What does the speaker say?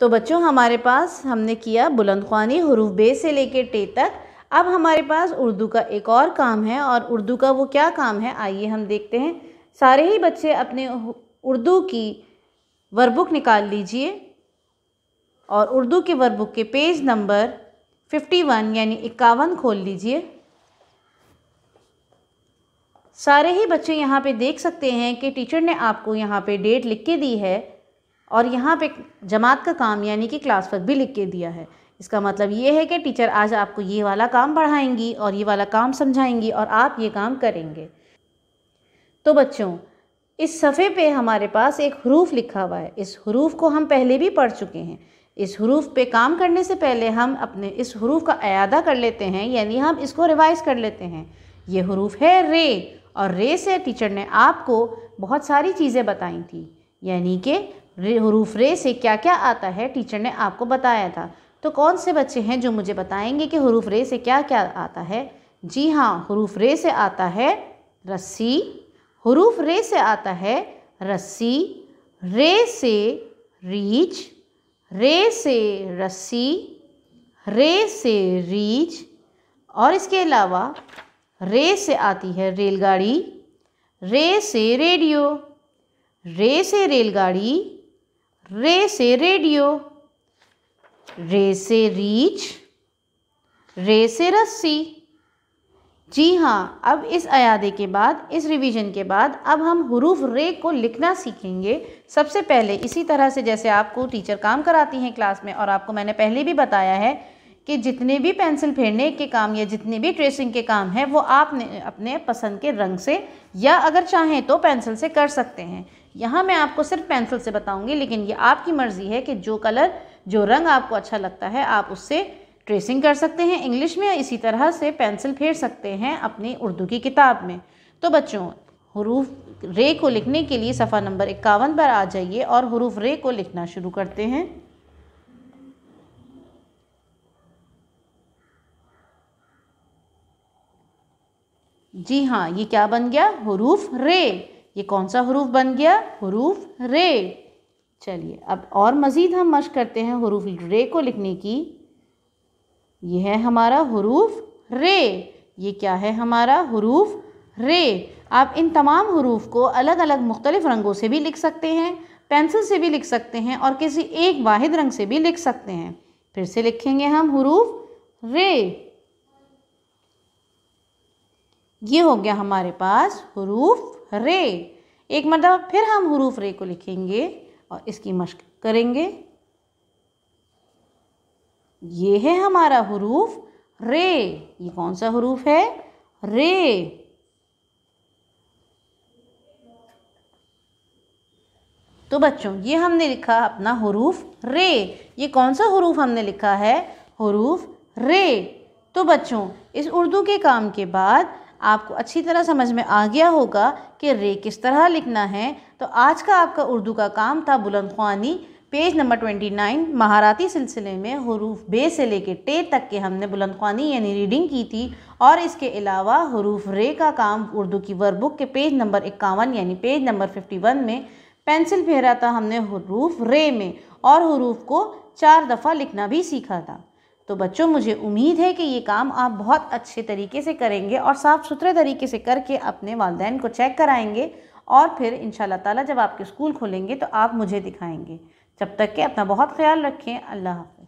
तो बच्चों हमारे पास हमने किया बुलंद ख्वानी हरूफ बे से लेके टे तक अब हमारे पास उर्दू का एक और काम है और उर्दू का वो क्या काम है आइए हम देखते हैं सारे ही बच्चे अपने उर्दू की वर्बुक निकाल लीजिए और उर्दू के वर्बुक के पेज नंबर 51 यानी इक्यावन खोल लीजिए सारे ही बच्चे यहाँ पे देख सकते हैं कि टीचर ने आपको यहाँ पे डेट लिख के दी है और यहाँ पे जमात का काम यानी कि क्लास वर्क भी लिख के दिया है इसका मतलब ये है कि टीचर आज आपको ये वाला काम पढ़ाएंगी और ये वाला काम समझाएंगी और आप ये काम करेंगे तो बच्चों इस सफ़े पे हमारे पास एक हरूफ लिखा हुआ है इस हरूफ को हम पहले भी पढ़ चुके हैं इस हरूफ पे काम करने से पहले हम अपने इस हरूफ का अदा कर लेते हैं यानी हम इसको रिवाइज़ कर लेते हैं ये हरूफ है रे और रे से टीचर ने आपको बहुत सारी चीज़ें बताई थी यानी कि हरूफ रे से क्या क्या आता है टीचर ने आपको बताया था तो कौन से बच्चे हैं जो मुझे बताएंगे कि हरूफ रे से क्या क्या आता है जी हाँ हरूफ रे से आता है रस्सी हरूफ रे से आता है रस्सी रे से रीच रे से रस्सी रे से रीच और इसके अलावा रे से आती है रेलगाड़ी रे से रेडियो रे से रेलगाड़ी रे से रेडियो रे से रीच रे से रस्सी जी हाँ अब इस अयादे के बाद इस रिवीजन के बाद अब हम हरूफ रे को लिखना सीखेंगे सबसे पहले इसी तरह से जैसे आपको टीचर काम कराती हैं क्लास में और आपको मैंने पहले भी बताया है कि जितने भी पेंसिल फेरने के काम या जितने भी ट्रेसिंग के काम हैं वो आपने अपने पसंद के रंग से या अगर चाहें तो पेंसिल से कर सकते हैं यहाँ मैं आपको सिर्फ पेंसिल से बताऊंगी लेकिन ये आपकी मर्ज़ी है कि जो कलर जो रंग आपको अच्छा लगता है आप उससे ट्रेसिंग कर सकते हैं इंग्लिश में इसी तरह से पेंसिल फेर सकते हैं अपनी उर्दू की किताब में तो बच्चों हरूफ रे को लिखने के लिए सफ़ा नंबर इक्यावन पर आ जाइए और हरूफ रे को लिखना शुरू करते हैं जी हाँ ये क्या बन गया हरूफ रे ये कौन सा हरूफ बन गया हरूफ रे चलिए अब और मज़ीद हम मश करते हैं हरूफ रे को लिखने की यह है हमारा हरूफ रे ये क्या है हमारा हरूफ रे आप इन तमाम हरूफ को अलग अलग मुख्तलिफ़ रंगों से भी लिख सकते हैं पेंसिल से भी लिख सकते हैं और किसी एक वाहिद रंग से भी लिख सकते हैं फिर से लिखेंगे हम हरूफ रे ये हो गया हमारे पास हरूफ रे एक मरतबा फिर हम हरूफ रे को लिखेंगे और इसकी मश्क करेंगे ये है हमारा हरूफ रे ये कौन सा हरूफ है रे तो बच्चों ये हमने लिखा अपना हरूफ रे ये कौन सा हरूफ हमने लिखा है हरूफ रे तो बच्चों इस उर्दू के काम के बाद आपको अच्छी तरह समझ में आ गया होगा कि रे किस तरह लिखना है तो आज का आपका उर्दू का काम था बुलंद ख्वानी पेज नंबर ट्वेंटी नाइन महाराती सिलसिले में हरूफ बे से लेके टे तक के हमने बुलंद ख्वानी यानी रीडिंग की थी और इसके अलावा हरूफ रे का काम उर्दू की वर्बुक के पेज नंबर इक्यावन यानी पेज नंबर फिफ्टी वन में पेंसिल फेरा था हमने हरूफ रे में और हरूफ को चार दफ़ा लिखना भी सीखा था तो बच्चों मुझे उम्मीद है कि ये काम आप बहुत अच्छे तरीके से करेंगे और साफ़ सुथरे तरीके से करके अपने वालदेन को चेक कराएंगे और फिर इन ताला जब आपके स्कूल खोलेंगे तो आप मुझे दिखाएंगे जब तक के अपना बहुत ख्याल रखें अल्लाह हाफ